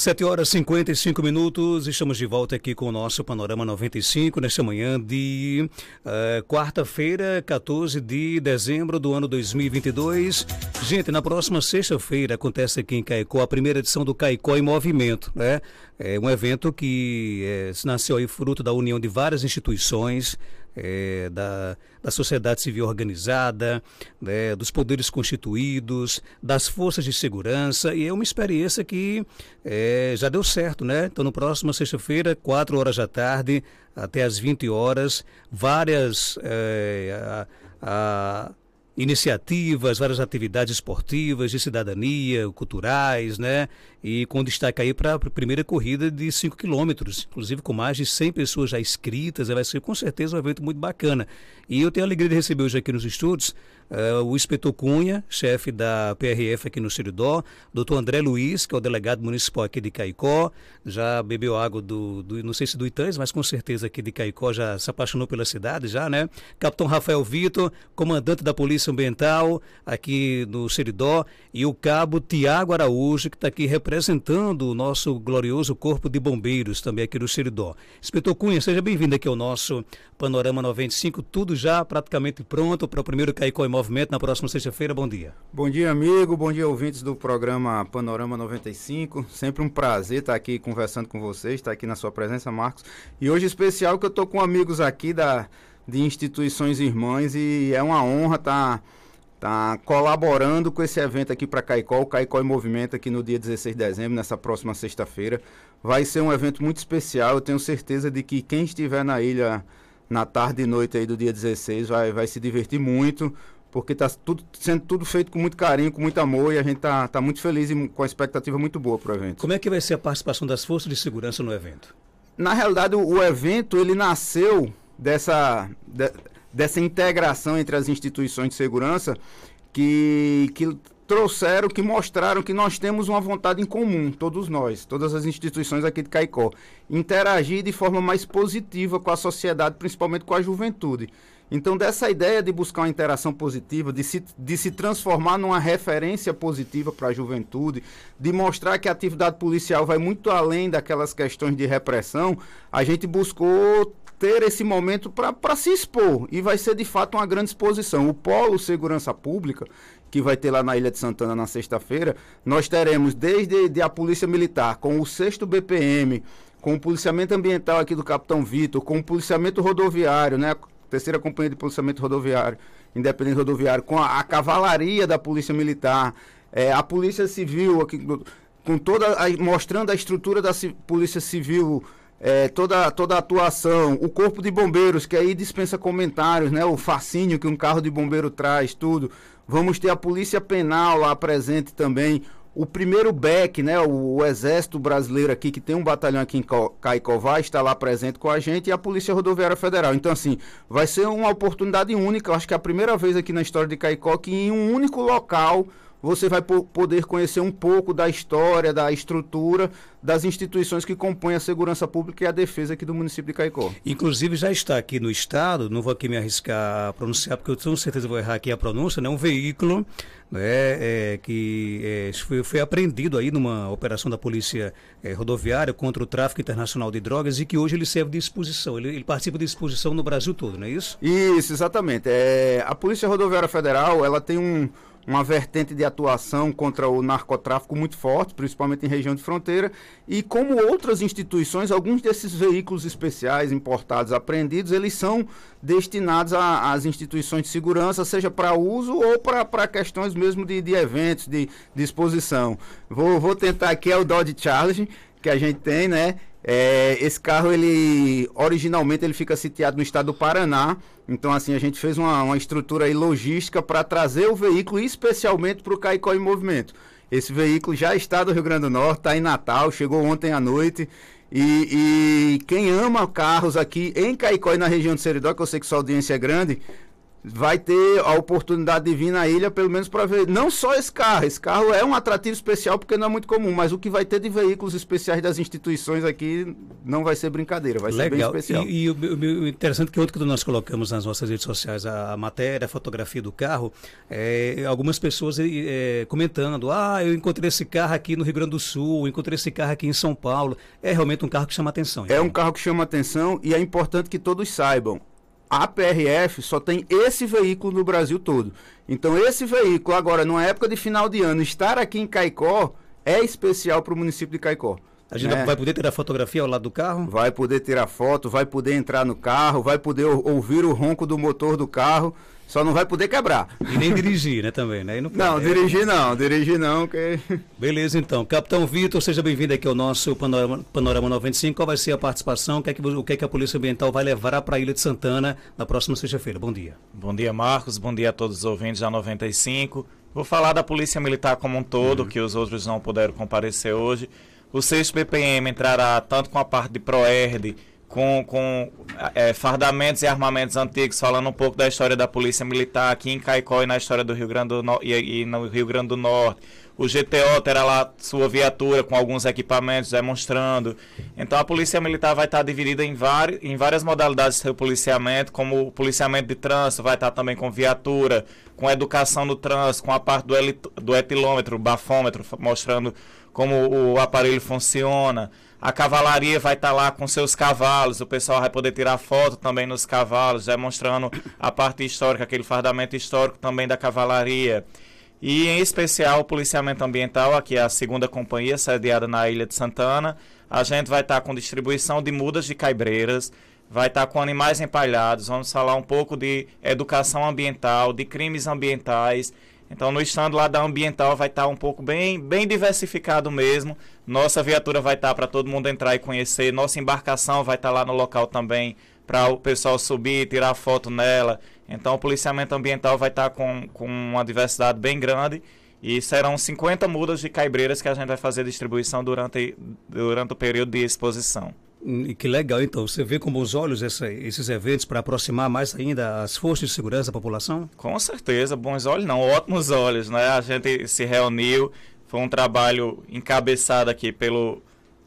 7 horas e 55 minutos, estamos de volta aqui com o nosso Panorama 95, nesta manhã de uh, quarta-feira, 14 de dezembro do ano 2022. Gente, na próxima sexta-feira acontece aqui em Caicó a primeira edição do Caicó em Movimento, né? É um evento que é, nasceu aí fruto da união de várias instituições, é, da, da sociedade civil organizada, né, dos poderes constituídos, das forças de segurança, e é uma experiência que é, já deu certo, né? Então, no próximo sexta-feira, 4 horas da tarde, até às 20 horas, várias. É, a, a, iniciativas, várias atividades esportivas, de cidadania, culturais, né? e com destaque aí para a primeira corrida de 5 quilômetros, inclusive com mais de 100 pessoas já inscritas, vai ser com certeza um evento muito bacana. E eu tenho a alegria de receber hoje aqui nos estúdios uh, o inspetor Cunha, chefe da PRF aqui no Seridó, doutor André Luiz, que é o delegado municipal aqui de Caicó, já bebeu água do, do não sei se do Itãs, mas com certeza aqui de Caicó já se apaixonou pela cidade já, né? Capitão Rafael Vitor, comandante da Polícia Ambiental aqui no Seridó e o cabo Tiago Araújo, que está aqui representando representando o nosso glorioso Corpo de Bombeiros também aqui do Seridó. Inspetor Cunha, seja bem-vindo aqui ao nosso Panorama 95, tudo já praticamente pronto para o primeiro Caicó em Movimento na próxima sexta-feira. Bom dia. Bom dia, amigo, bom dia, ouvintes do programa Panorama 95. Sempre um prazer estar aqui conversando com vocês, estar aqui na sua presença, Marcos. E hoje especial que eu estou com amigos aqui da, de instituições irmãs e é uma honra estar. Tá tá colaborando com esse evento aqui para Caicó, o Caicó em Movimento, aqui no dia 16 de dezembro, nessa próxima sexta-feira. Vai ser um evento muito especial, eu tenho certeza de que quem estiver na ilha na tarde e noite aí do dia 16 vai, vai se divertir muito, porque está tudo, sendo tudo feito com muito carinho, com muito amor, e a gente está tá muito feliz e com a expectativa muito boa para o evento. Como é que vai ser a participação das forças de segurança no evento? Na realidade, o, o evento, ele nasceu dessa... De, dessa integração entre as instituições de segurança que, que trouxeram, que mostraram que nós temos uma vontade em comum, todos nós, todas as instituições aqui de Caicó, interagir de forma mais positiva com a sociedade, principalmente com a juventude. Então, dessa ideia de buscar uma interação positiva, de se, de se transformar numa referência positiva para a juventude, de mostrar que a atividade policial vai muito além daquelas questões de repressão, a gente buscou ter esse momento para se expor. E vai ser de fato uma grande exposição. O Polo Segurança Pública, que vai ter lá na Ilha de Santana na sexta-feira, nós teremos desde de a Polícia Militar com o sexto BPM, com o policiamento ambiental aqui do Capitão Vitor, com o policiamento rodoviário, né? Terceira Companhia de Policiamento Rodoviário, Independente Rodoviário, com a, a cavalaria da Polícia Militar, é, a Polícia Civil aqui, com toda a, mostrando a estrutura da Polícia Civil é, toda, toda a atuação, o corpo de bombeiros, que aí dispensa comentários, né? O fascínio que um carro de bombeiro traz, tudo. Vamos ter a Polícia Penal lá presente também. O primeiro BEC, né, o, o, Exército Brasileiro aqui, que tem um batalhão aqui em Caicová, está lá presente com a gente, e a Polícia Rodoviária Federal. Então, assim, vai ser uma oportunidade única. Eu acho que é a primeira vez aqui na história de Caicó que em um único local você vai poder conhecer um pouco da história, da estrutura, das instituições que compõem a segurança pública e a defesa aqui do município de Caicó. Inclusive já está aqui no estado, não vou aqui me arriscar a pronunciar, porque eu tenho certeza que vou errar aqui a pronúncia, né? um veículo né, é, que é, foi, foi apreendido aí numa operação da polícia é, rodoviária contra o tráfico internacional de drogas e que hoje ele serve de exposição, ele, ele participa de exposição no Brasil todo, não é isso? Isso, exatamente. É, a Polícia Rodoviária Federal, ela tem um uma vertente de atuação contra o narcotráfico muito forte, principalmente em região de fronteira, e como outras instituições, alguns desses veículos especiais importados, apreendidos, eles são destinados às instituições de segurança, seja para uso ou para questões mesmo de, de eventos, de, de exposição. Vou, vou tentar aqui, é o Dodge Charge, que a gente tem, né? É, esse carro, ele originalmente ele fica sitiado no estado do Paraná. Então, assim, a gente fez uma, uma estrutura aí logística para trazer o veículo especialmente para o Caicó em Movimento. Esse veículo já está do Rio Grande do Norte, está em Natal, chegou ontem à noite. E, e, quem ama carros aqui em Caicó e na região do Seridó, que eu sei que sua audiência é grande, vai ter a oportunidade de vir na ilha, pelo menos para ver. Não só esse carro, esse carro é um atrativo especial porque não é muito comum, mas o que vai ter de veículos especiais das instituições aqui não vai ser brincadeira, vai Legal. ser bem especial. E, e o, o interessante é que outro que nós colocamos nas nossas redes sociais a, a matéria, a fotografia do carro, é, algumas pessoas é, é, comentando: ah, eu encontrei esse carro aqui no Rio Grande do Sul, encontrei esse carro aqui em São Paulo. É realmente um carro que chama atenção. É então. É um carro que chama atenção e é importante que todos saibam a PRF só tem esse veículo no Brasil todo. Então, esse veículo, agora, numa época de final de ano, estar aqui em Caicó é especial para o município de Caicó. A gente né? vai poder tirar fotografia ao lado do carro? Vai poder tirar foto, vai poder entrar no carro, vai poder ouvir o ronco do motor do carro. Só não vai poder quebrar. E nem dirigir, né, também, né? Não, não, né? dirigir não, dirigir não, que... Beleza, então. Capitão Vitor, seja bem-vindo aqui ao nosso Panorama, Panorama 95. Qual vai ser a participação? O que é que, o que, é que a Polícia Ambiental vai levar para a Ilha de Santana na próxima sexta-feira? Bom dia. Bom dia, Marcos. Bom dia a todos os ouvintes da 95. Vou falar da Polícia Militar como um todo, uhum. que os outros não puderam comparecer hoje. O 6 PPM entrará tanto com a parte de ProERD com, com é, fardamentos e armamentos antigos, falando um pouco da história da polícia militar aqui em Caicó e na história do Rio Grande do Norte e, e, no Rio Grande do Norte. O GTO terá lá sua viatura com alguns equipamentos demonstrando. Então a polícia militar vai estar dividida em, vários, em várias modalidades de seu policiamento, como o policiamento de trânsito, vai estar também com viatura, com educação no trânsito, com a parte do, do etilômetro, bafômetro, mostrando como o aparelho funciona a cavalaria vai estar tá lá com seus cavalos, o pessoal vai poder tirar foto também nos cavalos, demonstrando a parte histórica, aquele fardamento histórico também da cavalaria. E em especial o policiamento ambiental, aqui é a segunda companhia sediada na Ilha de Santana. A gente vai estar tá com distribuição de mudas de caibreiras, vai estar tá com animais empalhados, vamos falar um pouco de educação ambiental, de crimes ambientais então no stand lá da Ambiental vai estar tá um pouco bem, bem diversificado mesmo. Nossa viatura vai estar tá para todo mundo entrar e conhecer. Nossa embarcação vai estar tá lá no local também para o pessoal subir, e tirar foto nela. Então o policiamento ambiental vai estar tá com, com uma diversidade bem grande. E serão 50 mudas de caibreiras que a gente vai fazer distribuição durante, durante o período de exposição. Que legal, então. Você vê com bons olhos essa, esses eventos para aproximar mais ainda as forças de segurança da população? Com certeza, bons olhos não, ótimos olhos, né? A gente se reuniu, foi um trabalho encabeçado aqui pelo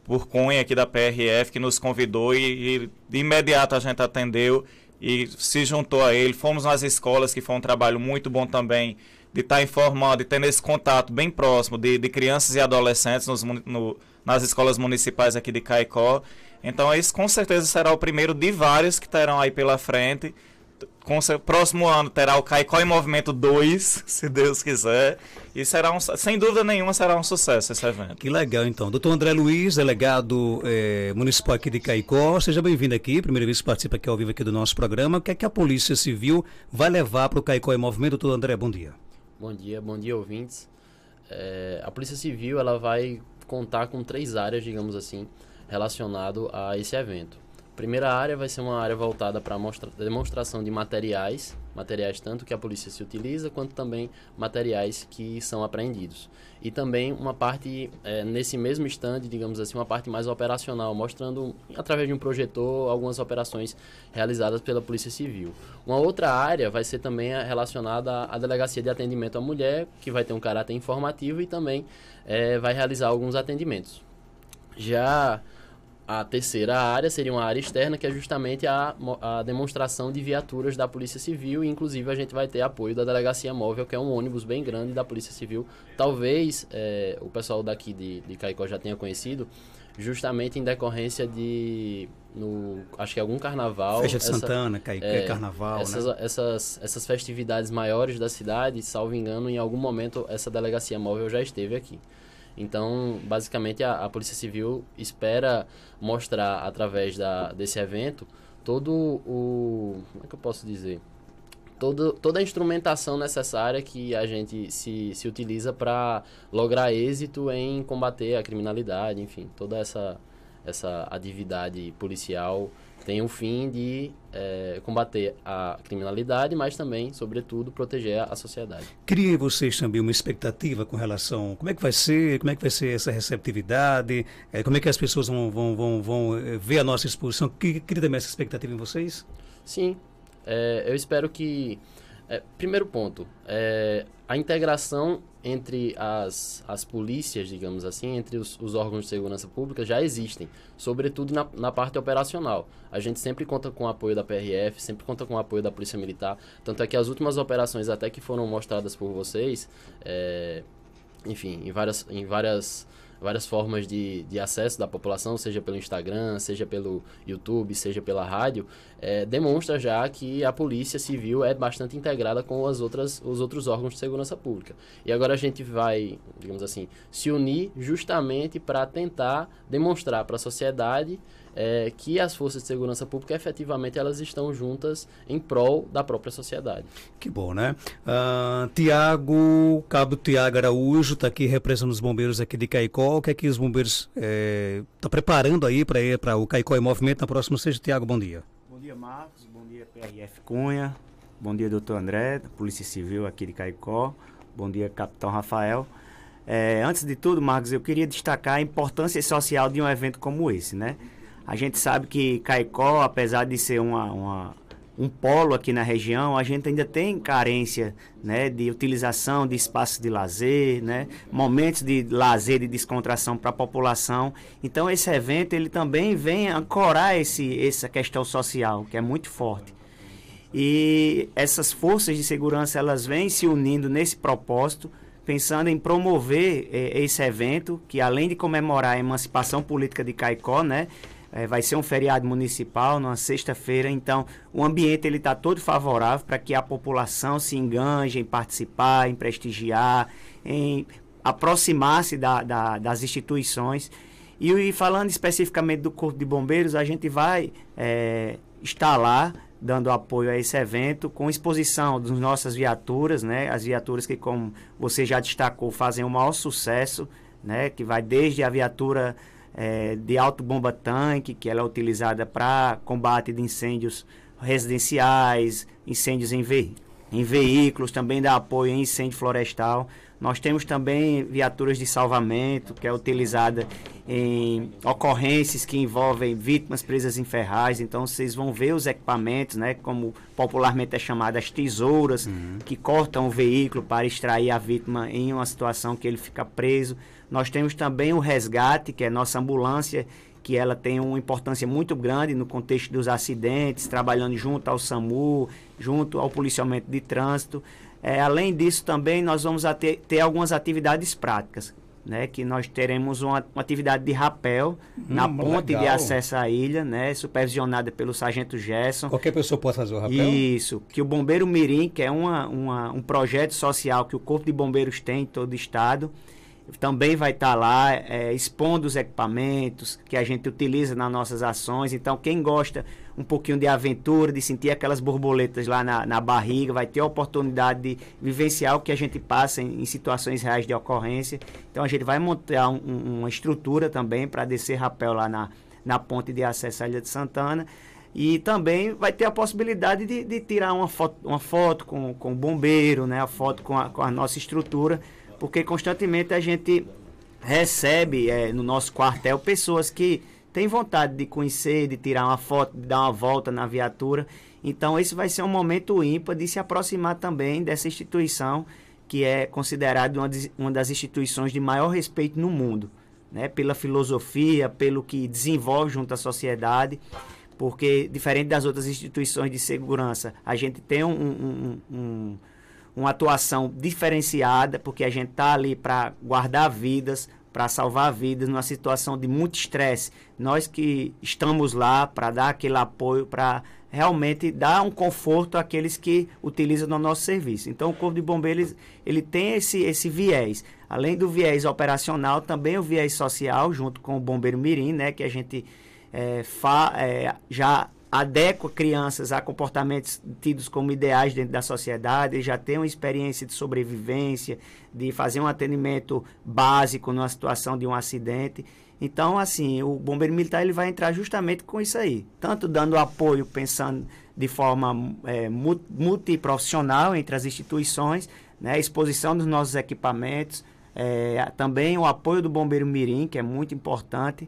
por Cunha aqui da PRF que nos convidou e, e de imediato a gente atendeu e se juntou a ele. Fomos nas escolas, que foi um trabalho muito bom também, de estar tá informando e tendo esse contato bem próximo de, de crianças e adolescentes nos, no, nas escolas municipais aqui de Caicó. Então esse com certeza será o primeiro de vários que terão aí pela frente. Com próximo ano terá o Caicó em Movimento 2, se Deus quiser. E será um, sem dúvida nenhuma será um sucesso esse evento. Que legal então. Doutor André Luiz, delegado eh, municipal aqui de Caicó, seja bem-vindo aqui. Primeira vez que participa aqui ao vivo aqui do nosso programa. O que é que a Polícia Civil vai levar para o Caicó em Movimento? Doutor André, bom dia. Bom dia, bom dia ouvintes. É, a Polícia Civil ela vai contar com três áreas, digamos assim relacionado a esse evento. A primeira área vai ser uma área voltada para a demonstração de materiais, materiais tanto que a polícia se utiliza, quanto também materiais que são apreendidos. E também uma parte, é, nesse mesmo estande, digamos assim, uma parte mais operacional, mostrando através de um projetor algumas operações realizadas pela Polícia Civil. Uma outra área vai ser também é, relacionada à Delegacia de Atendimento à Mulher, que vai ter um caráter informativo e também é, vai realizar alguns atendimentos. Já a terceira área seria uma área externa, que é justamente a, a demonstração de viaturas da Polícia Civil. E inclusive, a gente vai ter apoio da Delegacia Móvel, que é um ônibus bem grande da Polícia Civil. Talvez é, o pessoal daqui de, de Caicó já tenha conhecido, justamente em decorrência de. No, acho que algum carnaval. Fecha de essa, Santana, Caicó, é, carnaval. Né? Essas, né? essas, essas festividades maiores da cidade, salvo engano, em algum momento essa Delegacia Móvel já esteve aqui. Então, basicamente, a, a Polícia Civil espera mostrar através da, desse evento todo o. Como é que eu posso dizer? Todo, toda a instrumentação necessária que a gente se, se utiliza para lograr êxito em combater a criminalidade, enfim, toda essa, essa atividade policial tem o fim de é, combater a criminalidade, mas também, sobretudo, proteger a sociedade. Criem vocês também uma expectativa com relação como é que vai ser, como é que vai ser essa receptividade, é, como é que as pessoas vão, vão, vão, vão eh, ver a nossa exposição. Cria também essa expectativa em vocês? Sim, é, eu espero que é, primeiro ponto, é, a integração entre as, as polícias, digamos assim, entre os, os órgãos de segurança pública já existem, sobretudo na, na, parte operacional. A gente sempre conta com o apoio da PRF, sempre conta com o apoio da Polícia Militar, tanto é que as últimas operações até que foram mostradas por vocês, é, enfim, em várias, em várias várias formas de, de acesso da população, seja pelo Instagram, seja pelo YouTube, seja pela rádio, é, demonstra já que a polícia civil é bastante integrada com as outras, os outros órgãos de segurança pública. E agora a gente vai, digamos assim, se unir justamente para tentar demonstrar para a sociedade é, que as forças de segurança pública efetivamente elas estão juntas em prol da própria sociedade. Que bom, né? Uh, Tiago, Cabo Tiago Araújo está aqui representando os bombeiros aqui de Caicó. O que é que os bombeiros estão é, tá preparando aí para o Caicó em Movimento na próxima sexta? Tiago, bom dia. Bom dia, Marcos. Bom dia, PRF Cunha. Bom dia, doutor André, da Polícia Civil aqui de Caicó. Bom dia, capitão Rafael. É, antes de tudo, Marcos, eu queria destacar a importância social de um evento como esse, né? A gente sabe que Caicó, apesar de ser uma, uma, um polo aqui na região, a gente ainda tem carência né, de utilização de espaços de lazer, né, momentos de lazer, de descontração para a população. Então esse evento ele também vem ancorar esse, essa questão social, que é muito forte. E essas forças de segurança elas vêm se unindo nesse propósito, pensando em promover eh, esse evento, que além de comemorar a emancipação política de Caicó, né, é, vai ser um feriado municipal numa sexta-feira, então o ambiente ele está todo favorável para que a população se engane em participar, em prestigiar, em aproximar-se da, da, das instituições. E, e, falando especificamente do Corpo de Bombeiros, a gente vai é, estar lá dando apoio a esse evento, com exposição das nossas viaturas, né? As viaturas que, como você já destacou, fazem o maior sucesso, né? Que vai desde a viatura é, de autobomba tanque, que ela é utilizada para combate de incêndios residenciais, incêndios em, ve em veículos, também dá apoio em incêndio florestal. Nós temos também viaturas de salvamento, que é utilizada em ocorrências que envolvem vítimas presas em ferrais. Então, vocês vão ver os equipamentos, né, como popularmente é chamado, as tesouras, uhum. que cortam o veículo para extrair a vítima em uma situação que ele fica preso. Nós temos também o resgate, que é nossa ambulância, que ela tem uma importância muito grande no contexto dos acidentes, trabalhando junto ao SAMU, junto ao policiamento de trânsito. É, além disso, também nós vamos ter, ter algumas atividades práticas, né? Que nós teremos uma, uma atividade de rapel hum, na ponte legal. de acesso à ilha, né? Supervisionada pelo Sargento Gerson. Qualquer pessoa pode fazer o rapel? Isso. Que o Bombeiro Mirim, que é uma, uma um projeto social que o Corpo de Bombeiros tem em todo o estado, também vai estar tá lá é, expondo os equipamentos que a gente utiliza nas nossas ações. Então, quem gosta um pouquinho de aventura, de sentir aquelas borboletas lá na, na barriga, vai ter a oportunidade de vivenciar o que a gente passa em, em situações reais de ocorrência. Então, a gente vai montar um, um, uma estrutura também para descer rapel lá na, na ponte de acesso à Ilha de Santana. E também vai ter a possibilidade de, de tirar uma foto, uma foto com, com o bombeiro, né? a foto com a, com a nossa estrutura porque constantemente a gente recebe é, no nosso quartel pessoas que têm vontade de conhecer, de tirar uma foto, de dar uma volta na viatura. Então, esse vai ser um momento ímpar de se aproximar também dessa instituição que é considerada uma, uma das instituições de maior respeito no mundo, né? pela filosofia, pelo que desenvolve junto à sociedade porque diferente das outras instituições de segurança, a gente tem um, um, um, uma atuação diferenciada, porque a gente está ali para guardar vidas, para salvar vidas numa situação de muito estresse. Nós que estamos lá para dar aquele apoio, para realmente dar um conforto àqueles que utilizam no nosso serviço. Então, o Corpo de Bombeiros ele, ele tem esse, esse viés. Além do viés operacional, também o viés social, junto com o Bombeiro Mirim, né, que a gente é, fa, é, já adequa crianças a comportamentos tidos como ideais dentro da sociedade, já tem uma experiência de sobrevivência, de fazer um atendimento básico numa situação de um acidente. Então, assim, o bombeiro militar ele vai entrar justamente com isso aí, tanto dando apoio, pensando de forma é, multiprofissional entre as instituições, né, exposição dos nossos equipamentos, é, também o apoio do bombeiro mirim, que é muito importante.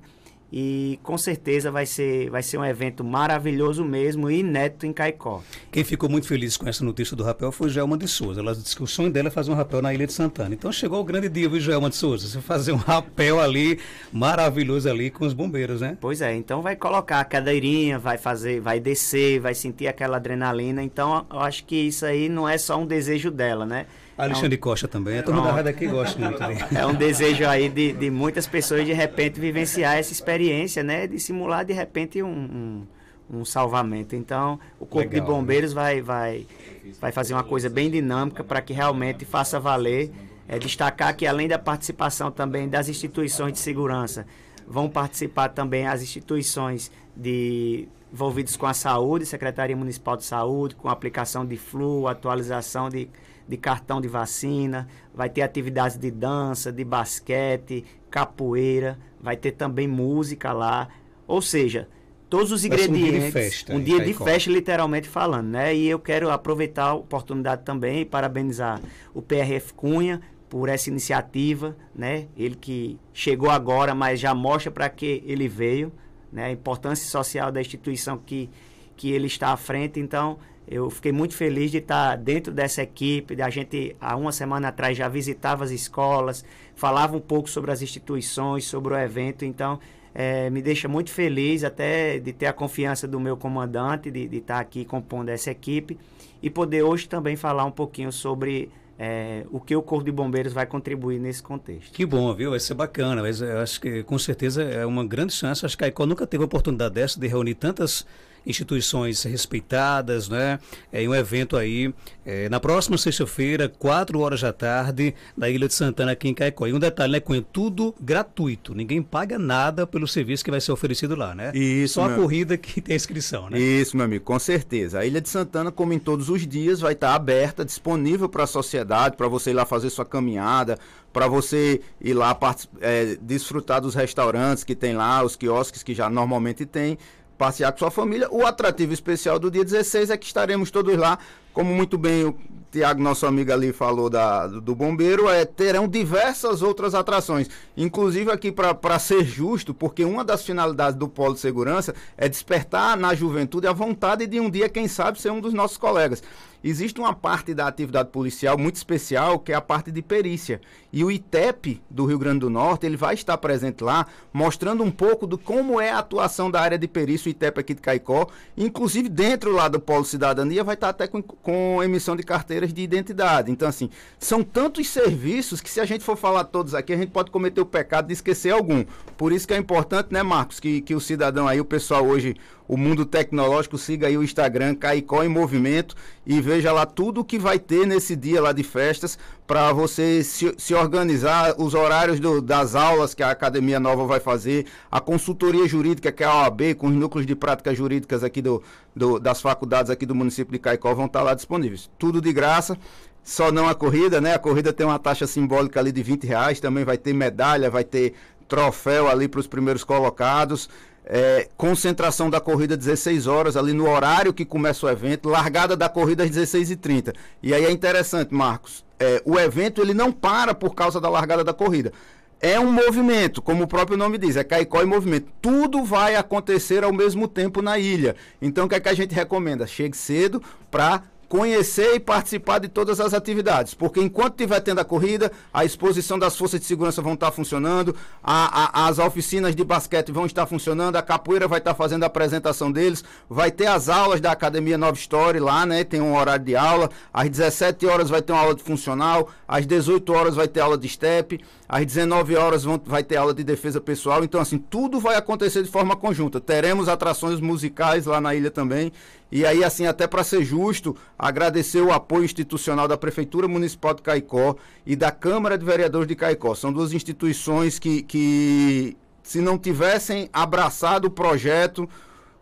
E com certeza vai ser, vai ser um evento maravilhoso mesmo e inédito em Caicó. Quem ficou muito feliz com essa notícia do rapel foi Gelma de Souza. Ela disse que o sonho dela é fazer um rapel na Ilha de Santana. Então chegou o grande dia, viu, Gelma de Souza? Você fazer um rapel ali, maravilhoso ali com os bombeiros, né? Pois é, então vai colocar a cadeirinha, vai fazer, vai descer, vai sentir aquela adrenalina. Então eu acho que isso aí não é só um desejo dela, né? Alexandre é um... Costa também, a turma da rádio que gosta muito dele. Né? É um desejo aí de, de muitas pessoas de repente vivenciar essa experiência, né? De simular de repente um, um, um salvamento. Então, o Corpo Legal, de né? Bombeiros né? vai, vai, vai fazer uma coisa bem dinâmica para que realmente faça valer. É, destacar que além da participação também das instituições de segurança, vão participar também as instituições de envolvidos com a saúde, Secretaria Municipal de Saúde, com aplicação de flu, atualização de de cartão de vacina, vai ter atividades de dança, de basquete, capoeira, vai ter também música lá. Ou seja, todos os ingredientes. Um dia de festa. Um dia de festa, literalmente falando, né? E eu quero aproveitar a oportunidade também e parabenizar o PRF Cunha por essa iniciativa, né? Ele que chegou agora, mas já mostra para que ele veio, né? A importância social da instituição que, que ele está à frente. Então, eu fiquei muito feliz de estar dentro dessa equipe. A gente, há uma semana atrás, já visitava as escolas, falava um pouco sobre as instituições, sobre o evento. Então, é, me deixa muito feliz até de ter a confiança do meu comandante, de, de estar aqui compondo essa equipe e poder hoje também falar um pouquinho sobre é, o que o Corpo de Bombeiros vai contribuir nesse contexto. Que bom, viu? Vai ser é bacana. Mas eu acho que com certeza é uma grande chance. Acho que a ICO nunca teve a oportunidade dessa de reunir tantas instituições respeitadas, né? É, em um evento aí é, na próxima sexta-feira, 4 horas da tarde, na Ilha de Santana, aqui em Caicó. E um detalhe, né, Cunha? Tudo gratuito. Ninguém paga nada pelo serviço que vai ser oferecido lá, né? Isso. Só a corrida que tem a inscrição, né? Isso, meu amigo, com certeza. A Ilha de Santana, como em todos os dias, vai estar aberta, disponível para a sociedade, para você ir lá fazer sua caminhada, para você ir lá é, desfrutar dos restaurantes que tem lá, os quiosques que já normalmente tem passear com sua família. O atrativo especial do dia 16 é que estaremos todos lá como muito bem o Tiago, nosso amigo ali, falou da, do bombeiro, é, terão diversas outras atrações. Inclusive aqui, para ser justo, porque uma das finalidades do Polo de Segurança é despertar na juventude a vontade de um dia, quem sabe, ser um dos nossos colegas. Existe uma parte da atividade policial muito especial, que é a parte de perícia. E o ITEP do Rio Grande do Norte, ele vai estar presente lá, mostrando um pouco do como é a atuação da área de perícia, o ITEP aqui de Caicó. Inclusive, dentro lá do Polo Cidadania, vai estar até com com emissão de carteiras de identidade. Então, assim, são tantos serviços que se a gente for falar todos aqui, a gente pode cometer o pecado de esquecer algum. Por isso que é importante, né, Marcos, que, que o cidadão aí, o pessoal hoje o mundo tecnológico, siga aí o Instagram Caicó em Movimento e veja lá tudo o que vai ter nesse dia lá de festas para você se, se, organizar, os horários do, das aulas que a Academia Nova vai fazer, a consultoria jurídica que é a OAB, com os núcleos de práticas jurídicas aqui do, do das faculdades aqui do município de Caicó vão estar tá lá disponíveis. Tudo de graça só não a corrida, né? A corrida tem uma taxa simbólica ali de 20 reais, também vai ter medalha, vai ter troféu ali para os primeiros colocados. É, concentração da corrida 16 horas, ali no horário que começa o evento, largada da corrida às 16h30. E aí é interessante, Marcos, é, o evento ele não para por causa da largada da corrida. É um movimento, como o próprio nome diz, é Caicó em movimento. Tudo vai acontecer ao mesmo tempo na ilha. Então o que é que a gente recomenda? Chegue cedo para conhecer e participar de todas as atividades, porque enquanto tiver tendo a corrida, a exposição das forças de segurança vão estar tá funcionando, a, a, as oficinas de basquete vão estar funcionando, a capoeira vai estar tá fazendo a apresentação deles, vai ter as aulas da Academia Nova Story lá, né? Tem um horário de aula, às 17 horas vai ter uma aula de funcional, às 18 horas vai ter aula de step, às 19 horas vão, vai ter aula de defesa pessoal, então assim, tudo vai acontecer de forma conjunta. Teremos atrações musicais lá na ilha também, e aí assim, até para ser justo, agradecer o apoio institucional da Prefeitura Municipal de Caicó e da Câmara de Vereadores de Caicó. São duas instituições que, que se não tivessem abraçado o projeto,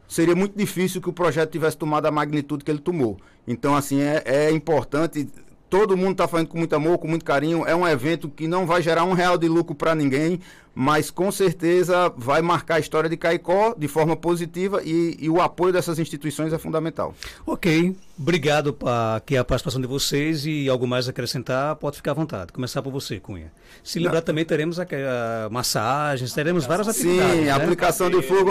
seria muito difícil que o projeto tivesse tomado a magnitude que ele tomou. Então, assim, é, é importante Todo mundo está fazendo com muito amor, com muito carinho. É um evento que não vai gerar um real de lucro para ninguém, mas com certeza vai marcar a história de Caicó de forma positiva e, e o apoio dessas instituições é fundamental. Ok, obrigado para aqui a participação de vocês e algo mais acrescentar, pode ficar à vontade. Começar por você, Cunha. Se lembrar não. também teremos a, a, massagens, teremos várias atividades. Sim, né? aplicação de fogo,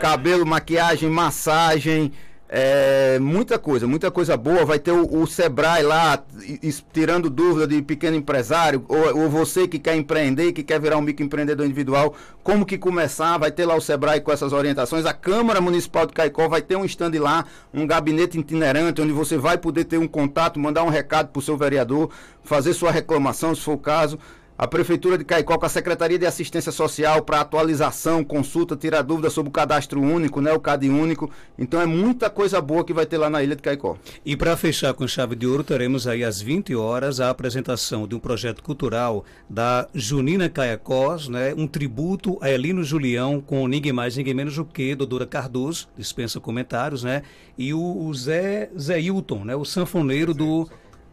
cabelo, maquiagem, massagem é, muita coisa, muita coisa boa. Vai ter o, o Sebrae lá is, tirando dúvida de pequeno empresário, ou, ou, você que quer empreender, que quer virar um microempreendedor individual, como que começar? Vai ter lá o Sebrae com essas orientações. A Câmara Municipal de Caicó vai ter um stand lá, um gabinete itinerante, onde você vai poder ter um contato, mandar um recado para o seu vereador, fazer sua reclamação, se for o caso a Prefeitura de Caicó com a Secretaria de Assistência Social para atualização, consulta, tirar dúvidas sobre o cadastro único, né, o CAD único. Então é muita coisa boa que vai ter lá na Ilha de Caicó. E para fechar com chave de ouro, teremos aí às 20 horas a apresentação de um projeto cultural da Junina Caicós, né, um tributo a Elino Julião com ninguém mais, ninguém menos do que Dodora Cardoso, dispensa comentários, né, e o, Zé, Zé Hilton, né, o sanfoneiro do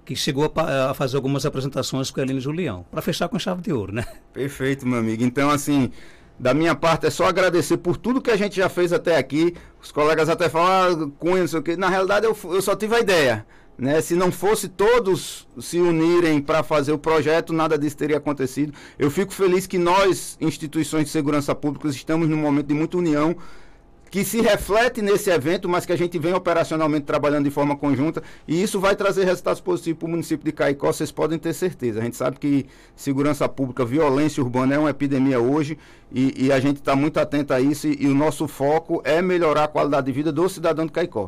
que chegou a, a, fazer algumas apresentações com a Aline Julião, para fechar com chave de ouro, né? Perfeito, meu amigo. Então, assim, da minha parte é só agradecer por tudo que a gente já fez até aqui. Os colegas até falaram ah, Cunha, não sei o quê. Na realidade, eu, eu só tive a ideia. Né? Se não fosse todos se unirem para fazer o projeto, nada disso teria acontecido. Eu fico feliz que nós, instituições de segurança pública, estamos num momento de muita união que se reflete nesse evento, mas que a gente vem operacionalmente trabalhando de forma conjunta e isso vai trazer resultados positivos para o município de Caicó, vocês podem ter certeza. A gente sabe que segurança pública, violência urbana é uma epidemia hoje e, e a gente está muito atento a isso e, e, o nosso foco é melhorar a qualidade de vida do cidadão de Caicó.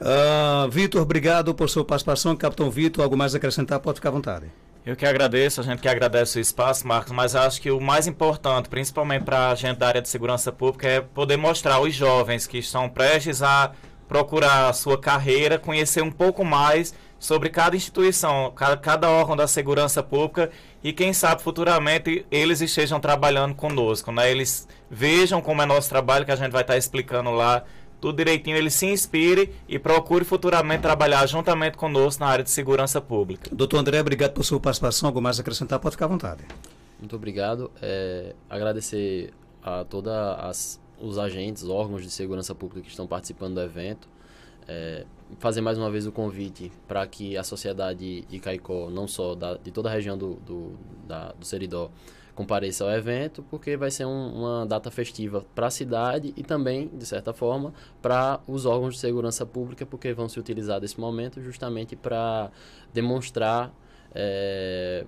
Uh, Vitor, obrigado por sua participação. Capitão Vitor, algo mais a acrescentar? Pode ficar à vontade. Eu que agradeço, a gente que agradece o espaço, Marcos, mas acho que o mais importante, principalmente para a gente da área de segurança pública, é poder mostrar aos jovens que estão prestes a procurar a sua carreira, conhecer um pouco mais sobre cada instituição, cada, cada órgão da segurança pública e quem sabe futuramente eles estejam trabalhando conosco, né? Eles vejam como é nosso trabalho que a gente vai estar explicando lá tudo direitinho, ele se inspire e procure futuramente trabalhar juntamente conosco na área de segurança pública. Doutor André, obrigado por sua participação. Algo mais a acrescentar? Pode ficar à vontade. Muito obrigado. É, agradecer a todos os agentes, órgãos de segurança pública que estão participando do evento. É, fazer mais uma vez o convite para que a sociedade de Caicó, não só da, de toda a região do, do, da, do Seridó, compareça ao evento, porque vai ser um, uma data festiva para a cidade e também, de certa forma, para os órgãos de segurança pública, porque vão se utilizar desse momento justamente para demonstrar. É,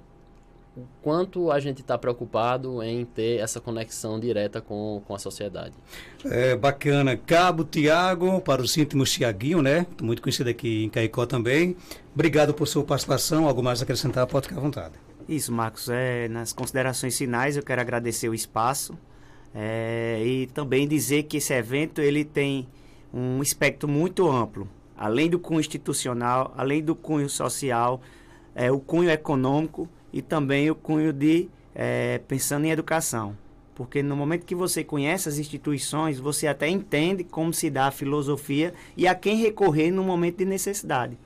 o quanto a gente está preocupado em ter essa conexão direta com, com a sociedade. É bacana. Cabo Tiago, para os íntimos Tiaguinho, né? Muito conhecido aqui em Caicó também. Obrigado por sua participação. Algo mais a acrescentar? Pode ficar à vontade. Isso, Marcos. É, nas considerações finais, eu quero agradecer o espaço é, e também dizer que esse evento ele tem um espectro muito amplo, além do cunho institucional, além do cunho social, é, o cunho econômico e também o cunho de é, pensando em educação. Porque no momento que você conhece as instituições, você até entende como se dá a filosofia e a quem recorrer no momento de necessidade.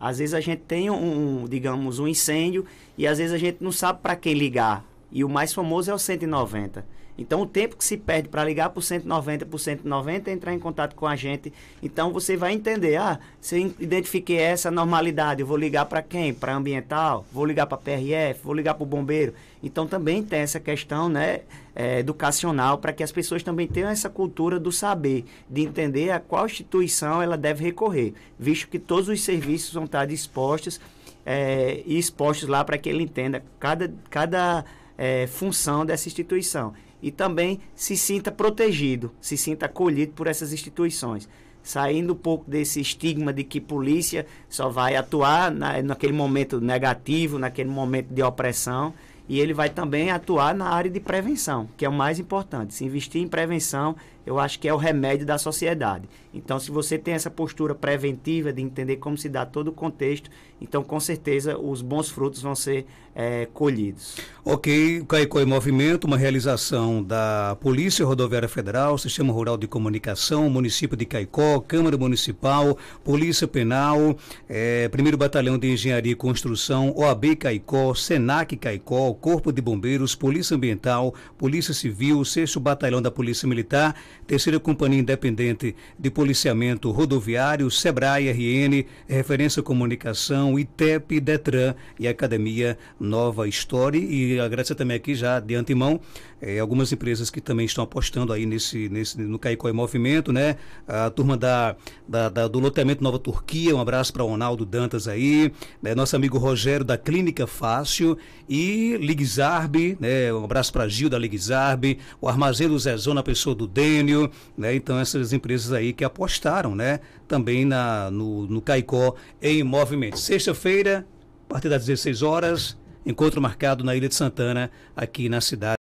Às vezes a gente tem um, um digamos, um incêndio e às vezes a gente não sabe para quem ligar. E o mais famoso é o 190. Então, o tempo que se perde para ligar por 190, por 190, entrar em contato com a gente. Então, você vai entender. Ah, se eu identifiquei essa normalidade, eu vou ligar para quem? Para ambiental? Vou ligar para PRF? Vou ligar para o bombeiro? Então, também tem essa questão né, é, educacional para que as pessoas também tenham essa cultura do saber, de entender a qual instituição ela deve recorrer, visto que todos os serviços vão estar dispostos é, e é, expostos lá para que ele entenda cada... cada é, função dessa instituição. E também se sinta protegido, se sinta acolhido por essas instituições. Saindo um pouco desse estigma de que polícia só vai atuar na, naquele momento negativo, naquele momento de opressão, e ele vai também atuar na área de prevenção, que é o mais importante. Se investir em prevenção, eu acho que é o remédio da sociedade. Então, se você tem essa postura preventiva de entender como se dá todo o contexto, então com certeza os bons frutos vão ser é, colhidos. Ok, Caicó em Movimento, uma realização da Polícia Rodoviária Federal, Sistema Rural de Comunicação, Município de Caicó, Câmara Municipal, Polícia Penal, é, Primeiro Batalhão de Engenharia e Construção, OAB Caicó, Senac Caicó, Corpo de Bombeiros, Polícia Ambiental, Polícia Civil, Sexto Batalhão da Polícia Militar Terceira Companhia Independente de Policiamento Rodoviário, SEBRAE RN, Referência Comunicação, ITEP, DETRAN e Academia Nova História. E agradecer também aqui já de antemão eh, algumas empresas que também estão apostando aí nesse, nesse no Caicó em Movimento, né? A turma da, da, da do Loteamento Nova Turquia, um abraço para o Ronaldo Dantas aí, né? nosso amigo Rogério da Clínica Fácil e Ligzarbe, né? Um abraço para Gil da Ligzarbe, o Armazém do Zezão na pessoa do Dene né? Então essas empresas aí que apostaram, né? Também na, no, no Caicó em movimento. Sexta-feira, a partir das 16 horas, encontro marcado na Ilha de Santana, aqui na cidade.